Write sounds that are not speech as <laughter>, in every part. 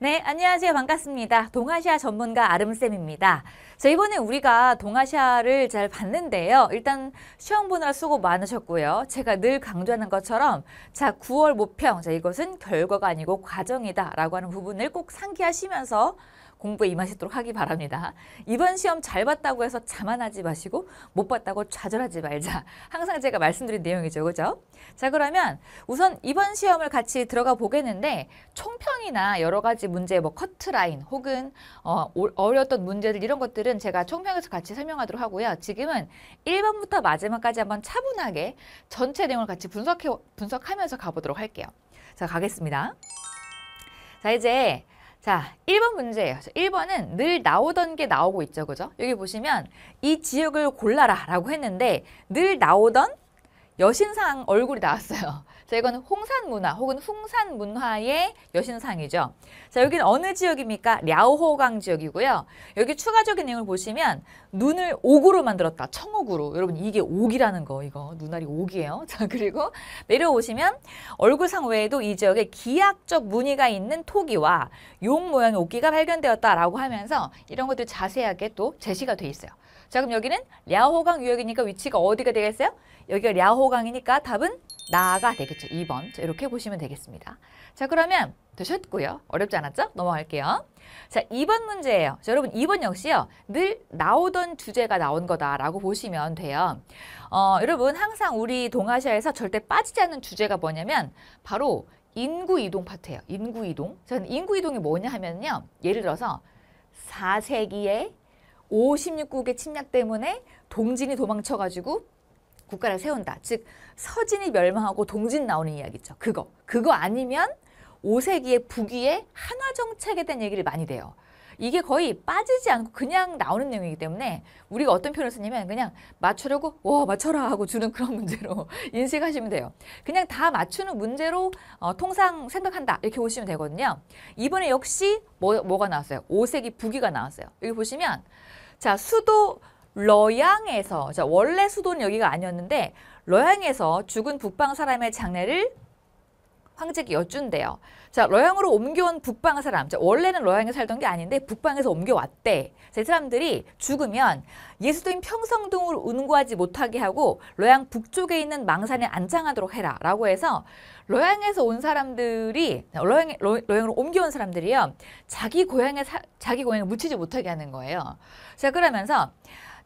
네, 안녕하세요. 반갑습니다. 동아시아 전문가 아름쌤입니다. 자, 이번에 우리가 동아시아를 잘 봤는데요. 일단 시험 보느라 수고 많으셨고요. 제가 늘 강조하는 것처럼 자, 9월 모평. 자, 이것은 결과가 아니고 과정이다라고 하는 부분을 꼭 상기하시면서 공부에 임하시도록 하기 바랍니다. 이번 시험 잘 봤다고 해서 자만하지 마시고 못 봤다고 좌절하지 말자. 항상 제가 말씀드린 내용이죠. 그죠? 자 그러면 우선 이번 시험을 같이 들어가 보겠는데 총평이나 여러 가지 문제 뭐 커트라인 혹은 어, 어려웠던 문제들 이런 것들은 제가 총평에서 같이 설명하도록 하고요. 지금은 1번부터 마지막까지 한번 차분하게 전체 내용을 같이 분석해, 분석하면서 가보도록 할게요. 자 가겠습니다. 자 이제 자, 1번 문제예요. 1번은 늘 나오던 게 나오고 있죠. 그죠? 여기 보시면 이 지역을 골라라 라고 했는데 늘 나오던 여신상 얼굴이 나왔어요. 자, 이건 홍산 문화 혹은 홍산 문화의 여신상이죠. 자, 여기는 어느 지역입니까? 랴오호강 지역이고요. 여기 추가적인 내용을 보시면 눈을 옥으로 만들었다. 청옥으로. 여러분 이게 옥이라는 거 이거 눈알이 옥이에요. <laughs> 자, 그리고 내려오시면 얼굴상 외에도 이 지역에 기하학적 무늬가 있는 토기와 용 모양의 옥기가 발견되었다라고 하면서 이런 것들 자세하게 또 제시가 돼 있어요. 자 그럼 여기는 랴호강 유역이니까 위치가 어디가 되겠어요? 여기가 랴호강이니까 답은 나가 되겠죠. 2번. 자, 이렇게 보시면 되겠습니다. 자, 그러면 되셨고요. 어렵지 않았죠? 넘어갈게요. 자, 2번 문제예요. 자, 여러분 2번 역시요. 늘 나오던 주제가 나온 거다라고 보시면 돼요. 어, 여러분 항상 우리 동아시아에서 절대 빠지지 않는 주제가 뭐냐면 바로 인구 이동 파트예요. 인구 이동. 저는 인구 이동이 뭐냐 하면요. 예를 들어서 4세기에 56국의 침략 때문에 동진이 도망쳐가지고 국가를 세운다. 즉 서진이 멸망하고 동진 나오는 이야기죠. 그거. 그거 아니면 5세기의 북위의 한화 정책에 대한 얘기를 많이 돼요. 이게 거의 빠지지 않고 그냥 나오는 내용이기 때문에 우리가 어떤 표현을 쓰냐면 그냥 맞추려고 와 맞춰라 하고 주는 그런 문제로 <laughs> 인식하시면 돼요. 그냥 다 맞추는 문제로 어, 통상 생각한다 이렇게 보시면 되거든요. 이번에 역시 뭐, 뭐가 나왔어요? 5세기 부기가 나왔어요. 여기 보시면 자 수도 러양에서 자, 원래 수도는 여기가 아니었는데 러양에서 죽은 북방 사람의 장례를 황제에게 여쭌대요 자, 러양으로 옮겨온 북방 사람. 자, 원래는 러양에 살던 게 아닌데 북방에서 옮겨왔대. 자, 이 사람들이 죽으면 예수도인 평성동을 운구하지 못하게 하고 러양 북쪽에 있는 망산에 안장하도록 해라. 라고 해서 러양에서 온 사람들이 러양, 러, 양으로 옮겨온 사람들이요. 자기 고향에 사, 자기 고향에 묻히지 못하게 하는 거예요. 자, 그러면서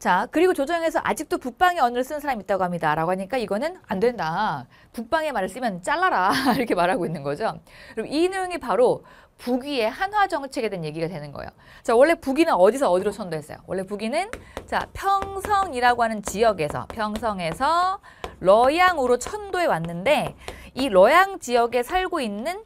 자, 그리고 조정에서 아직도 북방의 언어를 쓰는 사람이 있다고 합니다. 라고 하니까 이거는 안 된다. 북방의 말을 쓰면 잘라라. <laughs> 이렇게 말하고 있는 거죠. 그럼 이 내용이 바로 북위의 한화 정책에 대한 얘기가 되는 거예요. 자, 원래 북위는 어디서 어디로 선도했어요? 원래 북위는 자, 평성이라고 하는 지역에서 평성에서 러양으로 천도해 왔는데 이 러양 지역에 살고 있는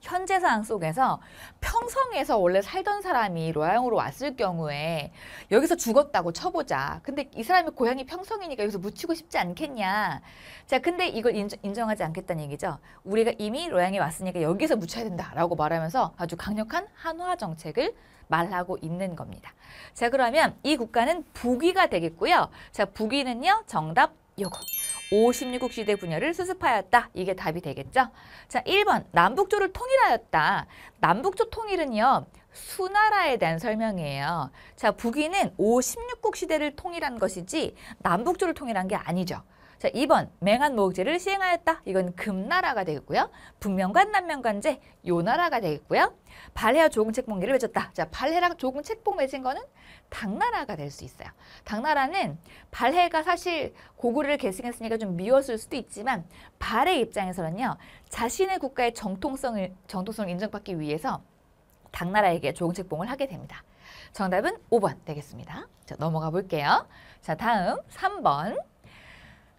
현재 상황 속에서 평성에서 원래 살던 사람이 로양으로 왔을 경우에 여기서 죽었다고 쳐보자. 근데 이 사람이 고향이 평성이니까 여기서 묻히고 싶지 않겠냐. 자, 근데 이걸 인정, 인정 하지 않겠다는 얘기죠. 우리가 이미 로양에 왔으니까 여기서 묻혀야 된다라고 말하면서 아주 강력한 한화 정책을 말하고 있는 겁니다. 자, 그러면 이 국가는 부귀가 되겠고요. 자, 부귀는요, 정답 요거. 56국 시대 분야를 수습하였다. 이게 답이 되겠죠? 자, 1번 남북조를 통일하였다. 남북조 통일은요. 수나라에 대한 설명이에요. 자, 북위는 56국 시대를 통일한 것이지 남북조를 통일한 게 아니죠. 자, 2번 맹한 모욕죄를 시행하였다. 이건 금나라가 되겠고요. 분명관 남명관제 요나라가 되겠고요. 발해와 조공 책봉기를 외쳤다. 자, 발해랑 조공 책봉 외친 거는 당나라가 될 수 있어요. 당나라는 발해가 사실 고구려를 계승했으니까 좀 미웠을 수도 있지만 발해 입장에서는요. 자신의 국가의 정통성을 정통성을 인정받기 위해서 당나라에게 조공 책봉을 하게 됩니다. 정답은 5번 되겠습니다. 자, 넘어가 볼게요. 자, 다음 3번.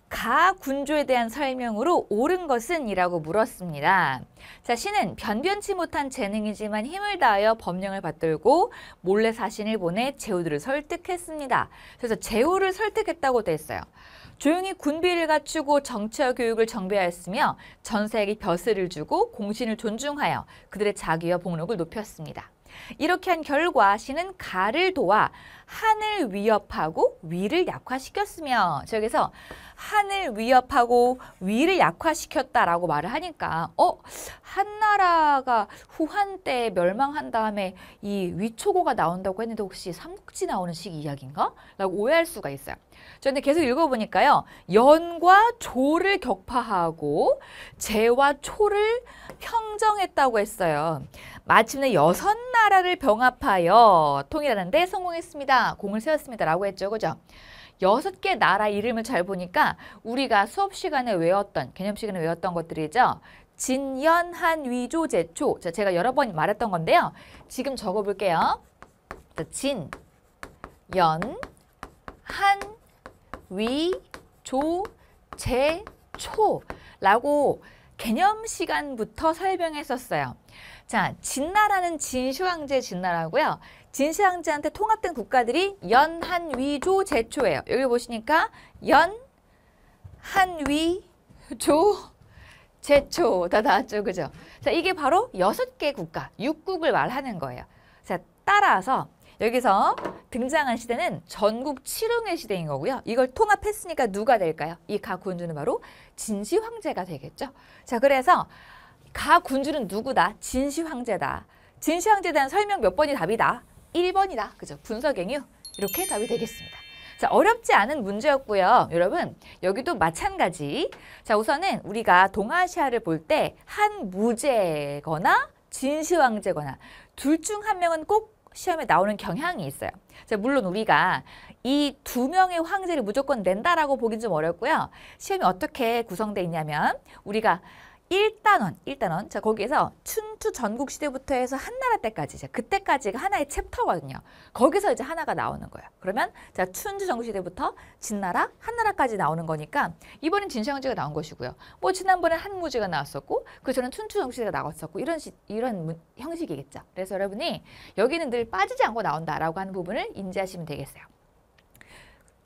가 군조에 대한 설명으로 옳은 것은? 이라고 물었습니다. 자, 신은 변변치 못한 재능이지만 힘을 다하여 법령을 받들고 몰래 사신을 보내 제후들을 설득했습니다. 그래서 제후를 설득했다고 돼어요 조용히 군비를 갖추고 정치와 교육을 정비하였으며 전세에게 벼슬을 주고 공신을 존중하여 그들의 자기와 복록을 높였습니다. 이렇게 한 결과 신은 가를 도와 한을 위협하고 위를 약화시켰으며 저기서 한을 위협하고 위를 약화시켰다라고 말을 하니까 어 한나라가 후한 때 멸망한 다음에 이 위초고가 나온다고 했는데 혹시 삼국지 나오는 식 이야기인가? 라고 오해할 수가 있어요. 저는 계속 읽어보니까요. 연과 조를 격파하고 제와 초를 평정했다고 했어요. 마침내 여섯 나라를 병합하여 통일하는데 성공했습니다. 공을 세웠습니다. 라고 했죠. 그죠? 여섯 개 나라 이름을 잘 보니까 우리가 수업 시간에 외웠던 개념 시간에 외웠던 것들이죠. 진연한 위조 제초. 자, 제가 여러 번 말했던 건데요. 지금 적어볼게요. 진, 연, 한, 위, 조, 제, 초. 라고 개념 시간부터 설명했었어요. 자, 진나라는 진시황제 진나라고요. 진시황제한테 통합된 국가들이 연, 한, 위, 조, 제초예요. 여기 보시니까 연, 한, 위, 조, 제초 다 나왔죠. 그죠? 자, 이게 바로 여섯 개 국가, 육국을 말하는 거예요. 자, 따라서 여기서 등장한 시대는 전국 칠흥의 시대인 거고요. 이걸 통합했으니까 누가 될까요? 이 가 군주는 바로 진시 황제가 되겠죠. 자, 그래서 가 군주는 누구다? 진시 황제다. 진시 황제에 대한 설명 몇 번이 답이다? 일번이다 그죠? 분석행유. 이렇게 답이 되겠습니다. 자, 어렵지 않은 문제였고요. 여러분, 여기도 마찬가지. 자, 우선은 우리가 동아시아를 볼 때 한 무제거나 진시황제거나 둘 중 한 명은 꼭 시험에 나오는 경향이 있어요. 자, 물론 우리가 이 두 명의 황제를 무조건 낸다라고 보긴 좀 어렵고요. 시험이 어떻게 구성돼 있냐면 우리가 일단원일단원 자, 거기에서 춘추 전국 시대부터 해서 한나라 때까지. 자, 그때까지가 하나의 챕터거든요. 거기서 이제 하나가 나오는 거예요. 그러면 자, 춘추 전국 시대부터 진나라, 한나라까지 나오는 거니까 이번엔 진시황제가 나온 것이고요. 뭐 지난번에 한무제가 나왔었고 그전엔 춘추 전국 시대가 나왔었고 이런 시, 이런 문, 형식이겠죠. 그래서 여러분이 여기는 늘 빠지지 않고 나온다라고 하는 부분을 인지하시면 되겠어요.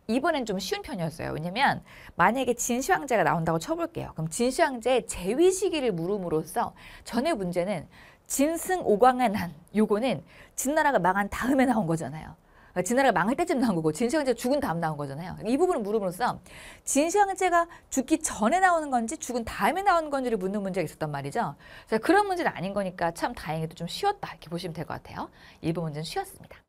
이번엔 좀 쉬운 편이었어요. 왜냐면 만약에 진시황제가 나온다고 쳐볼게요. 그럼 진시황제의 재위 시기를 물음으로써 전의 문제는 진승 오광의 난 요거는 진나라가 망한 다음에 나온 거잖아요. 그러니까 진나라가 망할 때쯤 나온 거고 진시황제가 죽은 다음 나온 거잖아요. 이 부분을 물음으로써 진시황제가 죽기 전에 나오는 건지 죽은 다음에 나오는 건지를 묻는 문제가 있었단 말이죠. 그런 문제는 아닌 거니까 참 다행히도 좀 쉬웠다 이렇게 보시면 될 것 같아요. 일부 문제는 쉬웠습니다.